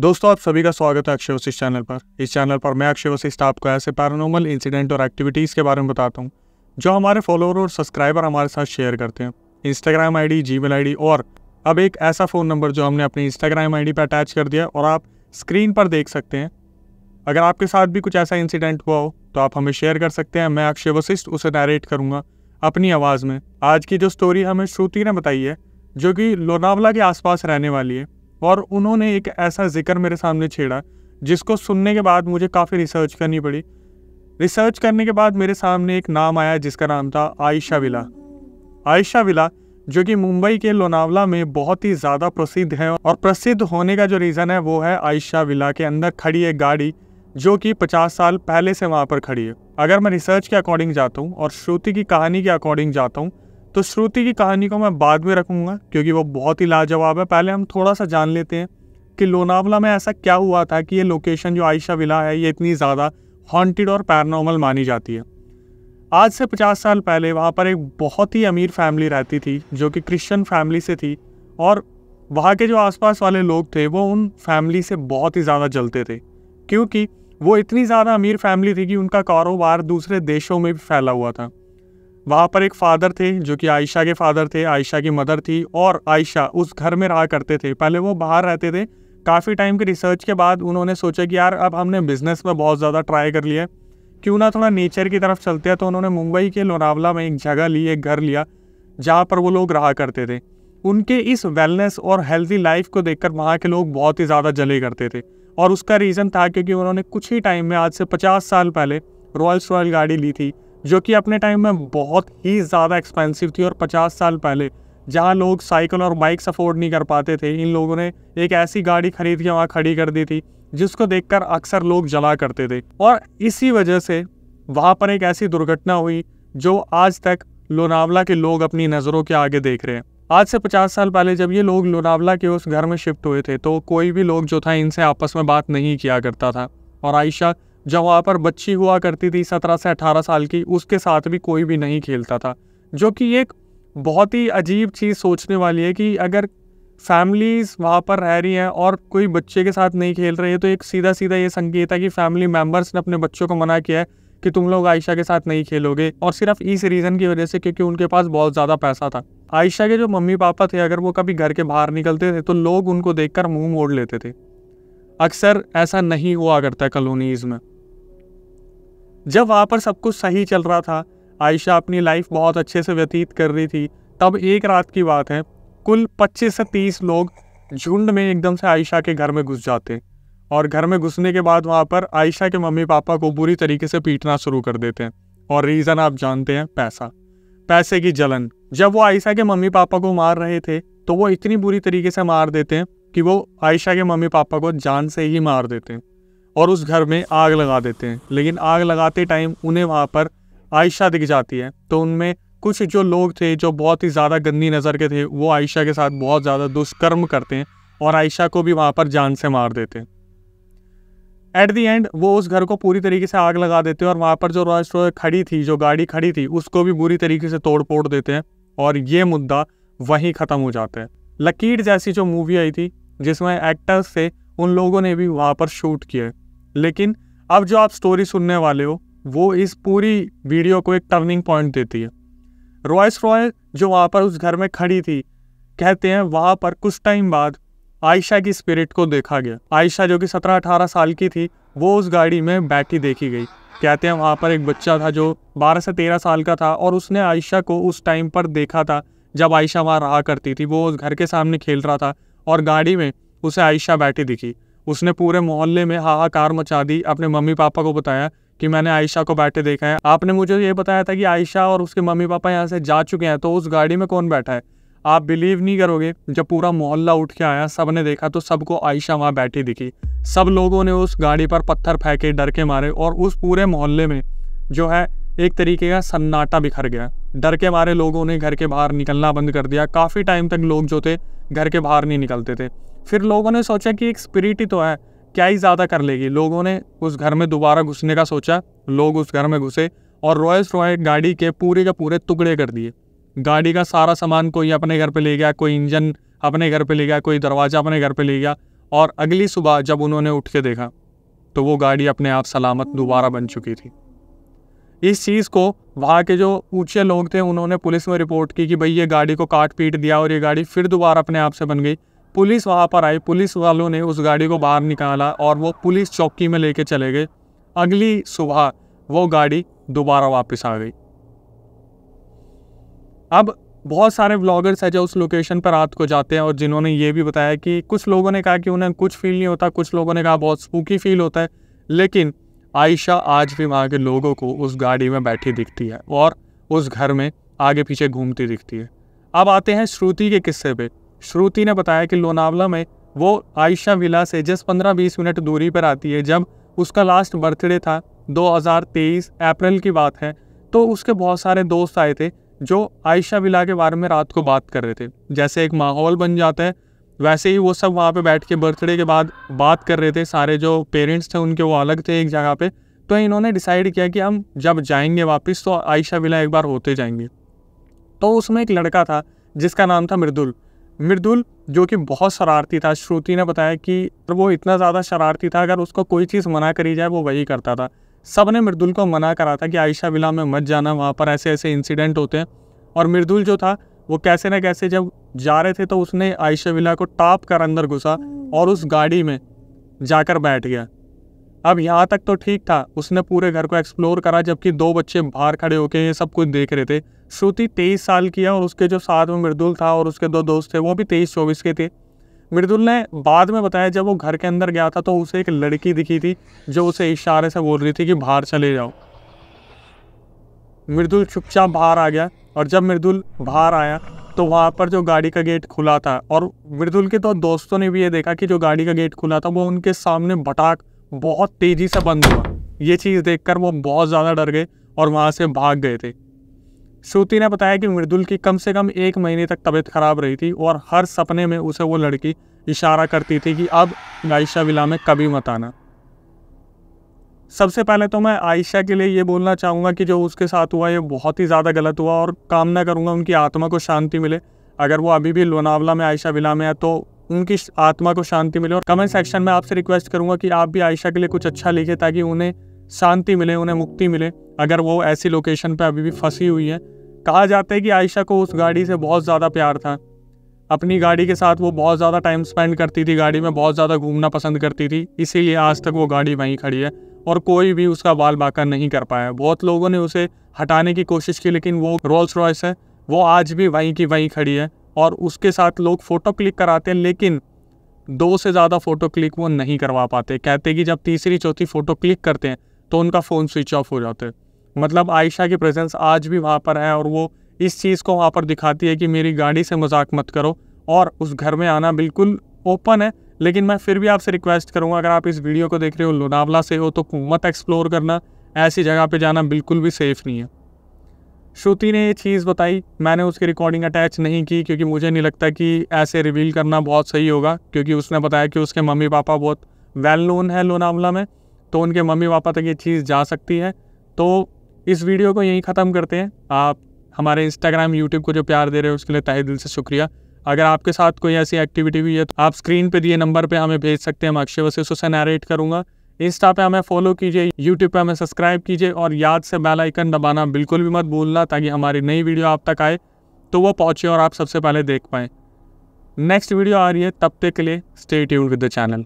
दोस्तों आप सभी का स्वागत है अक्षय वशिष्ठ चैनल पर इस चैनल पर मैं अक्षय वशिष्ठ आपको ऐसे पैरानोमल इंसिडेंट और एक्टिविटीज़ के बारे में बताता हूँ जो हमारे फॉलोअर और सब्सक्राइबर हमारे साथ शेयर करते हैं इंस्टाग्राम आईडी जीमेल आईडी और अब एक ऐसा फ़ोन नंबर जो हमने अपनी इंस्टाग्राम आई पर अटैच कर दिया और आप स्क्रीन पर देख सकते हैं अगर आपके साथ भी कुछ ऐसा इंसिडेंट हुआ हो तो आप हमें शेयर कर सकते हैं मैं अक्षय वशिष्ठ उसे नरेट करूँगा अपनी आवाज़ में आज की जो स्टोरी हमें श्रुति ने बताई है जो कि लोनावला के आसपास रहने वाली है और उन्होंने एक ऐसा जिक्र मेरे सामने छेड़ा जिसको सुनने के बाद मुझे काफ़ी रिसर्च करनी पड़ी रिसर्च करने के बाद मेरे सामने एक नाम आया जिसका नाम था आयशा विला आयशा विला जो कि मुंबई के लोनावला में बहुत ही ज़्यादा प्रसिद्ध है और प्रसिद्ध होने का जो रीज़न है वो है आयशा विला के अंदर खड़ी एक गाड़ी जो कि 50 साल पहले से वहाँ पर खड़ी है अगर मैं रिसर्च के अकॉर्डिंग जाता हूँ और श्रुति की कहानी के अकॉर्डिंग जाता हूँ तो श्रुति की कहानी को मैं बाद में रखूँगा क्योंकि वो बहुत ही लाजवाब है पहले हम थोड़ा सा जान लेते हैं कि लोनावला में ऐसा क्या हुआ था कि ये लोकेशन जो आयशा विला है ये इतनी ज़्यादा हॉन्टेड और पैरानॉर्मल मानी जाती है आज से पचास साल पहले वहाँ पर एक बहुत ही अमीर फैमिली रहती थी जो कि क्रिश्चियन फैमिली से थी और वहाँ के जो आसपास वाले लोग थे वो उन फैमिली से बहुत ही ज़्यादा जलते थे क्योंकि वो इतनी ज़्यादा अमीर फैमिली थी कि उनका कारोबार दूसरे देशों में भी फैला हुआ था वहाँ पर एक फादर थे जो कि आयशा के फादर थे आयशा की मदर थी और आयशा उस घर में रहा करते थे पहले वो बाहर रहते थे काफ़ी टाइम के रिसर्च के बाद उन्होंने सोचा कि यार अब हमने बिज़नेस में बहुत ज़्यादा ट्राई कर लिया क्यों ना थोड़ा नेचर की तरफ चलते हैं तो उन्होंने मुंबई के लोनावला में एक जगह ली एक घर लिया जहाँ पर वो लोग रहा करते थे उनके इस वेलनेस और हेल्दी लाइफ को देखकर वहाँ के लोग बहुत ही ज़्यादा जले करते थे और उसका रीज़न था क्योंकि उन्होंने कुछ ही टाइम में आज से पचास साल पहले रॉयल्स रॉयल गाड़ी ली थी जो कि अपने टाइम में बहुत ही ज़्यादा एक्सपेंसिव थी और 50 साल पहले जहाँ लोग साइकिल और बाइक्स अफोर्ड नहीं कर पाते थे इन लोगों ने एक ऐसी गाड़ी खरीद के वहाँ खड़ी कर दी थी जिसको देखकर अक्सर लोग जला करते थे और इसी वजह से वहाँ पर एक ऐसी दुर्घटना हुई जो आज तक लोनावला के लोग अपनी नज़रों के आगे देख रहे हैं आज से 50 साल पहले जब ये लोग लोनावला के उस घर में शिफ्ट हुए थे तो कोई भी लोग जो था इनसे आपस में बात नहीं किया करता था और आयशा वहाँ पर बच्ची हुआ करती थी सत्रह से अठारह साल की उसके साथ भी कोई भी नहीं खेलता था जो कि एक बहुत ही अजीब चीज़ सोचने वाली है कि अगर फैमिलीज़ वहाँ पर रह रही हैं और कोई बच्चे के साथ नहीं खेल रही है तो एक सीधा सीधा ये संकेत है कि फैमिली मेम्बर्स ने अपने बच्चों को मना किया है कि तुम लोग आयशा के साथ नहीं खेलोगे और सिर्फ इस रीज़न की वजह से क्योंकि उनके पास बहुत ज़्यादा पैसा था आयशा के जो मम्मी पापा थे अगर वो कभी घर के बाहर निकलते थे तो लोग उनको देख मुंह मोड़ लेते थे अक्सर ऐसा नहीं हुआ करता है कॉलोनीज़ में जब वहाँ पर सब कुछ सही चल रहा था आयशा अपनी लाइफ बहुत अच्छे से व्यतीत कर रही थी तब एक रात की बात है कुल 25 से 30 लोग झुंड में एकदम से आयशा के घर में घुस जाते और घर में घुसने के बाद वहाँ पर आयशा के मम्मी पापा को बुरी तरीके से पीटना शुरू कर देते हैं और रीज़न आप जानते हैं पैसा पैसे की जलन जब वो आयशा के मम्मी पापा को मार रहे थे तो वो इतनी बुरी तरीके से मार देते हैं कि वो आयशा के मम्मी पापा को जान से ही मार देते हैं और उस घर में आग लगा देते हैं लेकिन आग लगाते टाइम उन्हें वहाँ पर आयशा दिख जाती है तो उनमें कुछ जो लोग थे जो बहुत ही ज़्यादा गंदी नज़र के थे वो आयशा के साथ बहुत ज़्यादा दुष्कर्म करते हैं और आयशा को भी वहाँ पर जान से मार देते हैं एट दी एंड वो उस घर को पूरी तरीके से आग लगा देते हैं और वहाँ पर जो रॉयस रॉय खड़ी थी जो गाड़ी खड़ी थी उसको भी बुरी तरीके से तोड़ फोड़ देते हैं और ये मुद्दा वहीं ख़त्म हो जाता है लकीर जैसी जो मूवी आई थी जिसमें एक्टर्स थे उन लोगों ने भी वहाँ पर शूट किया लेकिन अब जो आप स्टोरी सुनने वाले हो वो इस पूरी वीडियो को एक टर्निंग पॉइंट देती है रॉयस रॉय जो वहाँ पर उस घर में खड़ी थी कहते हैं वहाँ पर कुछ टाइम बाद आयशा की स्पिरिट को देखा गया आयशा जो कि सत्रह अठारह साल की थी वो उस गाड़ी में बैठी देखी गई कहते हैं वहाँ पर एक बच्चा था जो बारह से तेरह साल का था और उसने आयशा को उस टाइम पर देखा था जब आयशा वहाँ रहा करती थी वो उस घर के सामने खेल रहा था और गाड़ी में उसे आयशा बैठी दिखी उसने पूरे मोहल्ले में हाहाकार मचा दी अपने मम्मी पापा को बताया कि मैंने आयशा को बैठे देखा है आपने मुझे ये बताया था कि आयशा और उसके मम्मी पापा यहाँ से जा चुके हैं तो उस गाड़ी में कौन बैठा है आप बिलीव नहीं करोगे जब पूरा मोहल्ला उठ के आया सब ने देखा तो सबको आयशा वहाँ बैठी दिखी सब लोगों ने उस गाड़ी पर पत्थर फेंके डर के मारे और उस पूरे मोहल्ले में जो है एक तरीके का सन्नाटा बिखर गया डर के मारे लोगों ने घर के बाहर निकलना बंद कर दिया काफ़ी टाइम तक लोग जो थे घर के बाहर नहीं निकलते थे फिर लोगों ने सोचा कि एक स्पिरिट ही तो है क्या ही ज़्यादा कर लेगी लोगों ने उस घर में दोबारा घुसने का सोचा लोग उस घर में घुसे और रॉयस रॉय गाड़ी के पूरे के पूरे टुकड़े कर दिए गाड़ी का सारा सामान कोई अपने घर पर ले गया कोई इंजन अपने घर पर ले गया कोई दरवाज़ा अपने घर पर ले गया और अगली सुबह जब उन्होंने उठ के देखा तो वो गाड़ी अपने आप सलामत दोबारा बन चुकी थी इस चीज़ को वहाँ के जो ऊँचे लोग थे उन्होंने पुलिस में रिपोर्ट की कि भाई ये गाड़ी को काट पीट दिया और ये गाड़ी फिर दोबारा अपने आप से बन गई पुलिस वहाँ पर आई पुलिस वालों ने उस गाड़ी को बाहर निकाला और वो पुलिस चौकी में लेके चले गए अगली सुबह वो गाड़ी दोबारा वापस आ गई अब बहुत सारे ब्लॉगर्स हैं जो उस लोकेशन पर रात को जाते हैं और जिन्होंने ये भी बताया कि कुछ लोगों ने कहा कि उन्हें कुछ फील नहीं होता कुछ लोगों ने कहा बहुत स्पूकी फील होता है लेकिन आयशा आज भी वहाँ के लोगों को उस गाड़ी में बैठी दिखती है और उस घर में आगे पीछे घूमती दिखती है अब आते हैं श्रुति के किस्से पे श्रुति ने बताया कि लोनावला में वो आयशा विला से जस्ट पंद्रह बीस मिनट दूरी पर आती है जब उसका लास्ट बर्थडे था 2023 अप्रैल की बात है तो उसके बहुत सारे दोस्त आए थे जो आयशा विला के बारे में रात को बात कर रहे थे जैसे एक माहौल बन जाता है वैसे ही वो सब वहाँ पे बैठ के बर्थडे के बाद बात कर रहे थे सारे जो पेरेंट्स थे उनके वो अलग थे एक जगह पे तो इन्होंने डिसाइड किया कि हम जब जाएंगे वापस तो आयशा विला एक बार होते जाएंगे तो उसमें एक लड़का था जिसका नाम था मृदुल मृदुल जो कि बहुत शरारती था श्रुति ने बताया कि वो इतना ज़्यादा शरारती था अगर उसको कोई चीज़ मना करी जाए वो वही करता था सब ने मृदुल को मना करा था कि आयशा विला में मत जाना वहाँ पर ऐसे ऐसे इंसिडेंट होते हैं और मृदुल जो था वो कैसे ना कैसे जब जा रहे थे तो उसने आयशा विला को टाप कर अंदर घुसा और उस गाड़ी में जाकर बैठ गया अब यहाँ तक तो ठीक था उसने पूरे घर को एक्सप्लोर करा जबकि दो बच्चे बाहर खड़े होके ये सब कुछ देख रहे थे श्रुति तेईस साल की है और उसके जो साथ में मृदुल था और उसके दो दोस्त थे वो भी तेईस चौबीस के थे मृदुल ने बाद में बताया जब वो घर के अंदर गया था तो उसे एक लड़की दिखी थी जो उसे इशारे से बोल रही थी कि बाहर चले जाओ मृदुल चुपचाप बाहर आ गया और जब मृदुल बाहर आया तो वहाँ पर जो गाड़ी का गेट खुला था और मृदुल के तो दोस्तों ने भी ये देखा कि जो गाड़ी का गेट खुला था वो उनके सामने बटाक बहुत तेज़ी से बंद हुआ ये चीज़ देखकर वो बहुत ज़्यादा डर गए और वहाँ से भाग गए थे श्रुति ने बताया कि मृदुल की कम से कम एक महीने तक तबीयत खराब रही थी और हर सपने में उसे वो लड़की इशारा करती थी कि अब गायशा विला में कभी मत आना सबसे पहले तो मैं आयशा के लिए ये बोलना चाहूँगा कि जो उसके साथ हुआ ये बहुत ही ज़्यादा गलत हुआ और कामना करूँगा उनकी आत्मा को शांति मिले अगर वो अभी भी लोनावला में आयशा विला में है तो उनकी आत्मा को शांति मिले और कमेंट सेक्शन में आपसे रिक्वेस्ट करूँगा कि आप भी आयशा के लिए कुछ अच्छा लिखें ताकि उन्हें शांति मिले उन्हें मुक्ति मिले अगर वो ऐसी लोकेशन पर अभी भी फंसी हुई है कहा जाता है कि आयशा को उस गाड़ी से बहुत ज़्यादा प्यार था अपनी गाड़ी के साथ वो बहुत ज़्यादा टाइम स्पेंड करती थी गाड़ी में बहुत ज़्यादा घूमना पसंद करती थी इसीलिए आज तक वो गाड़ी वहीं खड़ी है और कोई भी उसका बाल बाका नहीं कर पाया बहुत लोगों ने उसे हटाने की कोशिश की लेकिन वो रोल्स रॉयस है वो आज भी वहीं की वहीं खड़ी है और उसके साथ लोग फ़ोटो क्लिक कराते हैं लेकिन दो से ज़्यादा फ़ोटो क्लिक वो नहीं करवा पाते कहते कि जब तीसरी चौथी फ़ोटो क्लिक करते हैं तो उनका फ़ोन स्विच ऑफ हो जाता है मतलब आयशा की प्रेजेंस आज भी वहाँ पर है और वो इस चीज़ को वहाँ पर दिखाती है कि मेरी गाड़ी से मजाक मत करो और उस घर में आना बिल्कुल ओपन है लेकिन मैं फिर भी आपसे रिक्वेस्ट करूँगा अगर आप इस वीडियो को देख रहे हो लोनावला से हो तो मत एक्सप्लोर करना ऐसी जगह पर जाना बिल्कुल भी सेफ़ नहीं है श्रुति ने ये चीज़ बताई मैंने उसकी रिकॉर्डिंग अटैच नहीं की क्योंकि मुझे नहीं लगता कि ऐसे रिवील करना बहुत सही होगा क्योंकि उसने बताया कि उसके मम्मी पापा बहुत वेल नोन है लोनावला में तो उनके मम्मी पापा तक ये चीज़ जा सकती है तो इस वीडियो को यहीं ख़त्म करते हैं आप हमारे इंस्टाग्राम यूट्यूब को जो प्यार दे रहे हो उसके लिए तहे दिल से शुक्रिया अगर आपके साथ कोई ऐसी एक्टिविटी हुई है तो आप स्क्रीन पे दिए नंबर पे हमें भेज सकते हैं मैं अक्षय वशिष्ठ से नरेट करूँगा इंस्टा पे हमें फॉलो कीजिए यूट्यूब पे हमें सब्सक्राइब कीजिए और याद से बेल आइकन दबाना बिल्कुल भी मत भूलना ताकि हमारी नई वीडियो आप तक आए तो वो पहुँचे और आप सबसे पहले देख पाएँ नेक्स्ट वीडियो आ रही है तब तक के लिए stay tune with the channel